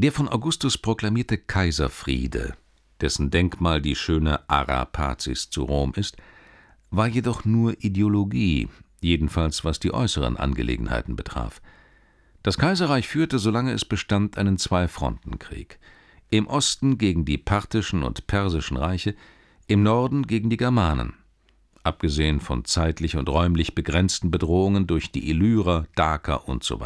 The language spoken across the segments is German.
Der von Augustus proklamierte Kaiserfriede, dessen Denkmal die schöne Ara Pazis zu Rom ist, war jedoch nur Ideologie, jedenfalls was die äußeren Angelegenheiten betraf. Das Kaiserreich führte, solange es bestand, einen Zweifrontenkrieg. Im Osten gegen die parthischen und persischen Reiche, im Norden gegen die Germanen. Abgesehen von zeitlich und räumlich begrenzten Bedrohungen durch die Illyrer, Daker usw. So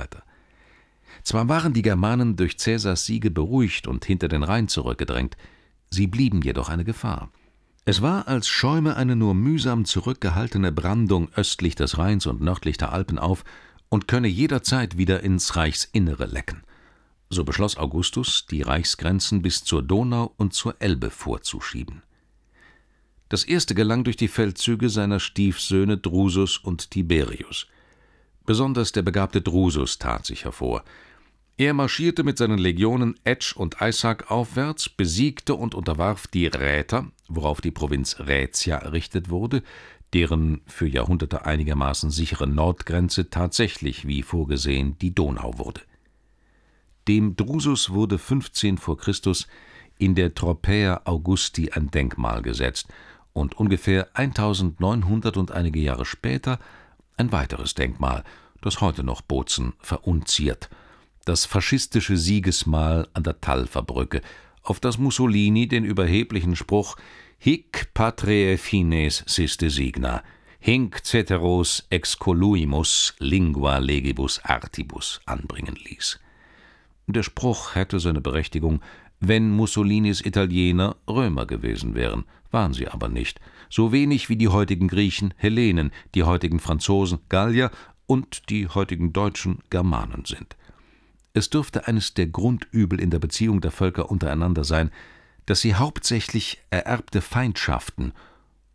zwar waren die Germanen durch Caesars Siege beruhigt und hinter den Rhein zurückgedrängt, sie blieben jedoch eine Gefahr. Es war, als schäume eine nur mühsam zurückgehaltene Brandung östlich des Rheins und nördlich der Alpen auf und könne jederzeit wieder ins Reichsinnere lecken. So beschloss Augustus, die Reichsgrenzen bis zur Donau und zur Elbe vorzuschieben. Das erste gelang durch die Feldzüge seiner Stiefsöhne Drusus und Tiberius – Besonders der begabte Drusus tat sich hervor. Er marschierte mit seinen Legionen Etsch und Isaac aufwärts, besiegte und unterwarf die Räter, worauf die Provinz Rätia errichtet wurde, deren für Jahrhunderte einigermaßen sichere Nordgrenze tatsächlich, wie vorgesehen, die Donau wurde. Dem Drusus wurde 15 vor Christus in der Tropea Augusti ein Denkmal gesetzt, und ungefähr 1900 und einige Jahre später ein weiteres Denkmal, das heute noch Bozen verunziert, das faschistische Siegesmal an der Talferbrücke, auf das Mussolini den überheblichen Spruch Hic patriae fines siste signa, hinc ceteros excoluimus lingua legibus artibus anbringen ließ. Der Spruch hätte seine Berechtigung, wenn Mussolinis Italiener Römer gewesen wären, waren sie aber nicht, so wenig wie die heutigen Griechen Hellenen, die heutigen Franzosen Gallier und die heutigen Deutschen Germanen sind. Es dürfte eines der Grundübel in der Beziehung der Völker untereinander sein, dass sie hauptsächlich ererbte Feindschaften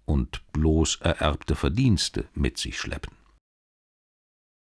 und bloß ererbte Verdienste mit sich schleppen.